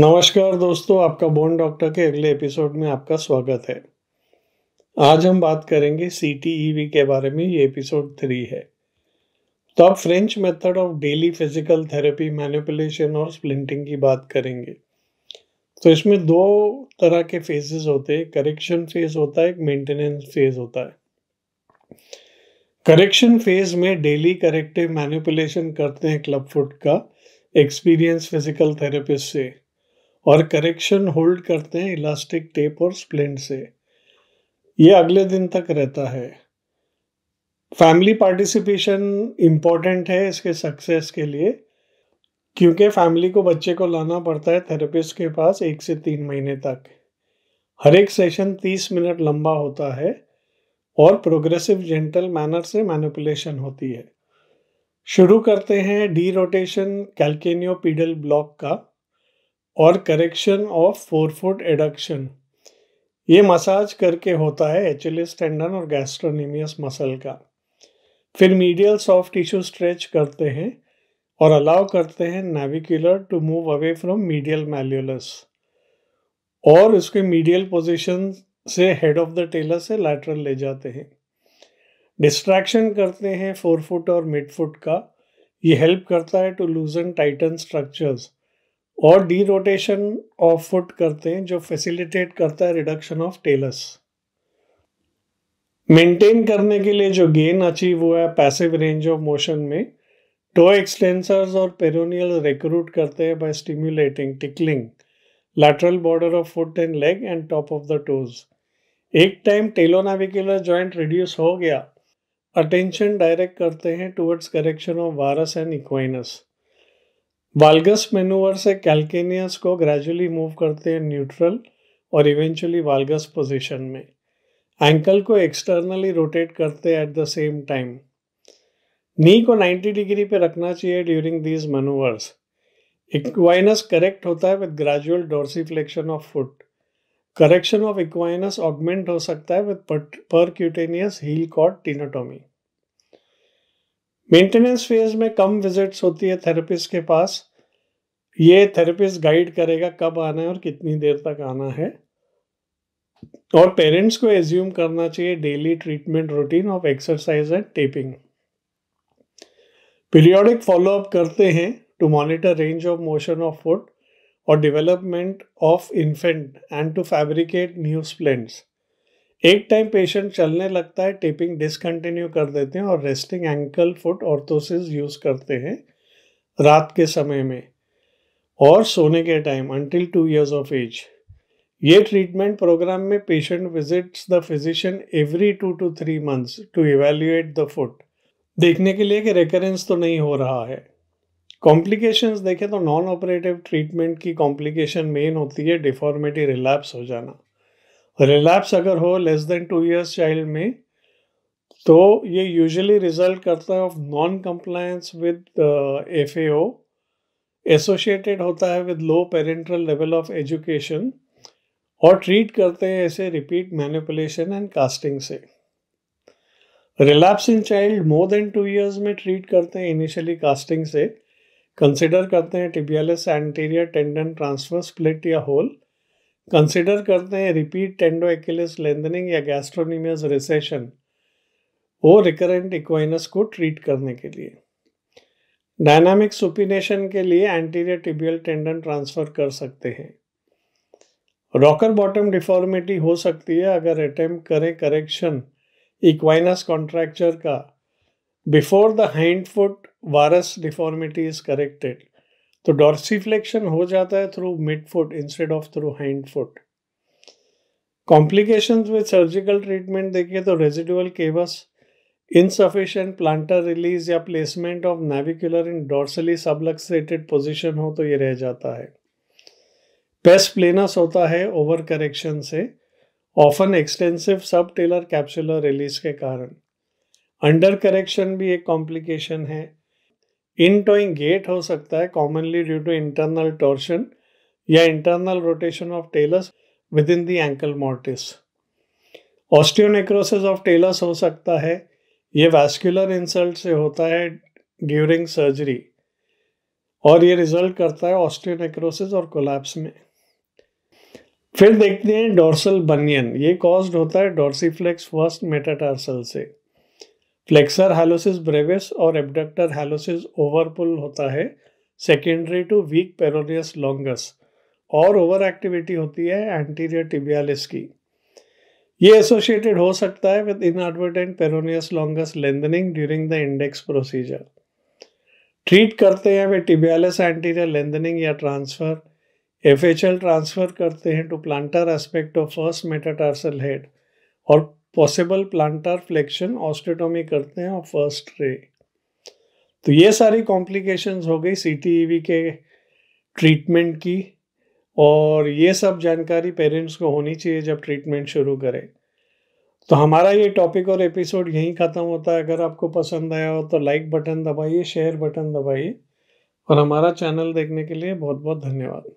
नमस्कार दोस्तों आपका बोन डॉक्टर के अगले एपिसोड में आपका स्वागत है आज हम बात करेंगे सी टी e के बारे में ये एपिसोड थ्री है तो आप French method of daily physical therapy manipulation और स्प्लिंटिंग की बात करेंगे तो इसमें दो तरह के फेजेस होते हैं करेक्शन फेज होता है एक मेंटेनेंस फेज होता है करेक्शन फेज में डेली करेक्टिव मैनिपुलेशन करते हैं क्लब फुट का एक्सपीरियंस फिजिकल थेरेपिस्ट से और करेक्शन होल्ड करते हैं इलास्टिक टेप और स्प्लेंट से ये अगले दिन तक रहता है फैमिली पार्टिसिपेशन इम्पॉर्टेंट है इसके सक्सेस के लिए क्योंकि फैमिली को बच्चे को लाना पड़ता है थेरेपिस्ट के पास एक से तीन महीने तक हर एक सेशन तीस मिनट लंबा होता है और प्रोग्रेसिव जेंटल मैनर से मैनिपुलेशन होती है शुरू करते हैं derotation calcaneopedal block का और correction of forefoot adduction ये मसाज करके होता है एचएलएस टेंडन और गैस्ट्रोनिमियस मसल का फिर मीडियल सॉफ्ट टिश्यू स्ट्रेच करते हैं और अलाउ करते हैं navicular to move away from medial malleolus और उसके मीडियल पोजीशन से हेड ऑफ द टेलर से लैटरल ले जाते हैं डिस्ट्रैक्शन करते हैं फोर फुट और मिड फुट का ये हेल्प करता है टू लूजन टाइटन स्ट्रक्चर्स और डी रोटेशन ऑफ फुट करते हैं जो फैसिलिटेट करता है रिडक्शन ऑफ टेलस मेंटेन करने के लिए जो गेन अचीव हुआ है पैसिव रेंज ऑफ मोशन में टो एक्सटेंसर्स और पेरोनियल रिक्रूट करते हैं by stimulating tickling lateral border of foot and leg and top of the toes एक टाइम टेलोनाविकुलर जॉइंट रिड्यूस हो गया अटेंशन डायरेक्ट करते हैं towards correction of varus and equinus valgus manoeuvre से कैल्केनियस को ग्रेजुअली मूव करते हैं न्यूट्रल और इवेंचुअली वाल्गस पोजीशन में एंकल को एक्सटर्नली रोटेट करते हैं at the same time knee को 90 डिग्री पे रखना चाहिए during these manoeuvres equinus correct होता है with gradual dorsiflexion of foot correction of equinus augment हो सकता है with cutaneous heel cord tenotomy maintenance phase में कम विजिट्स होती है थेरेपिस्ट के पास ये थेरेपिस्ट गाइड करेगा कब आना है और कितनी देर तक आना है और पेरेंट्स को एज्यूम करना चाहिए daily treatment routine of exercise and taping periodic follow up करते हैं to monitor range of motion of foot और development of infant and to fabricate new splints एक टाइम पेशेंट चलने लगता है टेपिंग डिसकंटिन्यू कर देते हैं और resting ankle foot orthosis use करते हैं रात के समय में और सोने के time until two years of age ये ट्रीटमेंट प्रोग्राम में patient visits the physician every two to three months to evaluate the foot देखने के लिए कि रेकरेंस तो नहीं हो रहा है कॉम्प्लिकेशंस देखें तो नॉन ऑपरेटिव ट्रीटमेंट की कॉम्प्लिकेशन मेन होती है डिफॉर्मिटी रिलैप्स हो जाना रिलैप्स अगर हो less than two years child में तो ये यूजुअली रिजल्ट करता है of non compliance with F associated associated होता है with low parental level of education और ट्रीट करते हैं ऐसे रिपीट मैनिपुलेशन एंड कास्टिंग से relapse in child more than two years में ट्रीट करते हैं इनिशियली कास्टिंग से कंसिडर करते हैं tibialis anterior tendon transfer split या होल कंसिडर करते हैं रिपीट टेंडो एक्लिस लेंदनिंग या गैस्ट्रोनिमियस रिसेशन वो रिकरेंट इक्वाइनस को ट्रीट करने के लिए डायनामिक सुपिनेशन के लिए एंटीरियर टिबियल टेंडन ट्रांसफ़र कर सकते हैं रॉकर बॉटम डिफॉर्मिटी हो सकती है अगर अटैम्प्ट करें करेक्शन इक्वाइनस कॉन्ट्रैक्चर का before the hind foot varus deformity is corrected तो डॉर्सीफ्लेक्शन हो जाता है through mid foot instead of through hind foot complication with surgical treatment देखिए तो residual cavus insufficient plantar release या placement of navicular in dorsally subluxated position हो तो ये रह जाता है पेस्ट प्लेनस होता है ओवर करेक्शन से often extensive subtalar capsular release के कारण अंडर करेक्शन भी एक कॉम्प्लिकेशन है इन टोइंग गेट हो सकता है commonly due to internal torsion या internal rotation of talus with in the ankle mortise osteonecrosis of talus हो सकता है ये वैस्कुलर इंसल्ट से होता है ड्यूरिंग सर्जरी और ये रिजल्ट करता है ऑस्टियोनेक्रोसिस और कोलैप्स में फिर देखते हैं डोर्सल बनियन ये कॉज्ड होता है डोर्सीफ्लेक्स फर्स्ट मेटाटार्सल से फ्लेक्सर हैलोसिस ब्रेविस और एबडक्टर हैलोसिस ओवरपुल होता है secondary to weak peroneus longus और ओवर एक्टिविटी होती है एंटीरियर टिबियालिस की ये एसोसिएटेड हो सकता है with inadvertent peroneus longus lengthening during the index procedure treat करते हैं वे टिबियालिस एंटीरियर लेंदनिंग या transfer F H L transfer करते हैं to plantar aspect of first metatarsal head और पॉसिबल प्लांटर फ्लेक्शन ऑस्टेटोमी करते हैं और फर्स्ट रे तो ये सारी कॉम्प्लिकेशंस हो गई सी टी ई वी के ट्रीटमेंट की और ये सब जानकारी पेरेंट्स को होनी चाहिए जब ट्रीटमेंट शुरू करें तो हमारा ये टॉपिक और एपिसोड यहीं ख़त्म होता है अगर आपको पसंद आया हो तो लाइक बटन दबाइए शेयर बटन दबाइए और हमारा चैनल देखने के लिए बहुत बहुत धन्यवाद